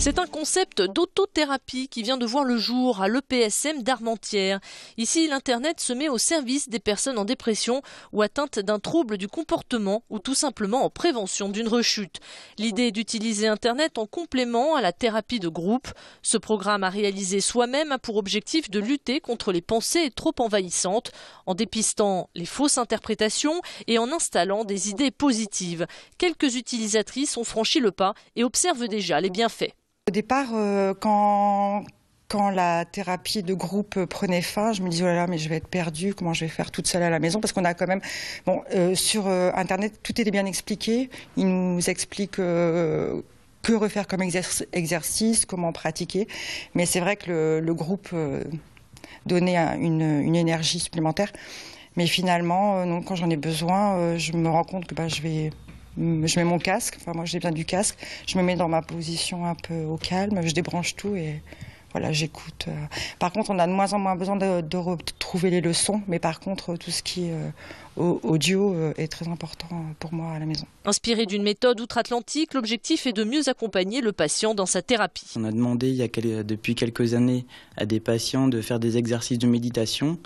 C'est un concept d'autothérapie qui vient de voir le jour à l'EPSM d'Armentières. Ici, l'Internet se met au service des personnes en dépression ou atteintes d'un trouble du comportement ou tout simplement en prévention d'une rechute. L'idée est d'utiliser Internet en complément à la thérapie de groupe. Ce programme à réaliser soi-même a pour objectif de lutter contre les pensées trop envahissantes en dépistant les fausses interprétations et en installant des idées positives. Quelques utilisatrices ont franchi le pas et observent déjà les bienfaits. Au départ, euh, quand, quand la thérapie de groupe prenait fin, je me disais, oh là là, mais je vais être perdue, comment je vais faire toute seule à la maison Parce qu'on a quand même, bon, euh, sur euh, Internet, tout était bien expliqué. Il nous explique que refaire comme exercice, comment pratiquer. Mais c'est vrai que le, groupe donnait une, énergie supplémentaire. Mais finalement, quand j'en ai besoin, je me rends compte que bah, je vais Mm, je mets mon casque, enfin moi j'ai bien du casque, je me mets dans ma position un peu au calme, je débranche tout et voilà, j'écoute. Euh. Par contre, on a de moins en moins besoin de, retrouver les leçons, mais par contre, tout ce qui est euh, audio euh, est très important pour moi à la maison. Inspiré d'une méthode outre-Atlantique, l'objectif est de mieux accompagner le patient dans sa thérapie. On a demandé il y a, depuis quelques années à des patients de faire des exercices de méditation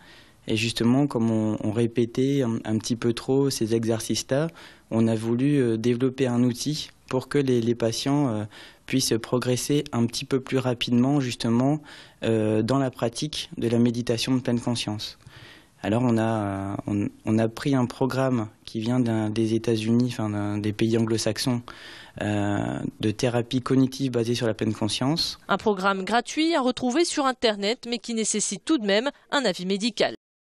et justement, comme on, répétait un, petit peu trop ces exercices-là, on a voulu euh, développer un outil pour que les, patients euh, puissent progresser un petit peu plus rapidement justement euh, dans la pratique de la méditation de pleine conscience. Alors on a, pris un programme qui vient des États-Unis, enfin des pays anglo-saxons, de thérapie cognitive basée sur la pleine conscience. Un programme gratuit à retrouver sur Internet, mais qui nécessite tout de même un avis médical.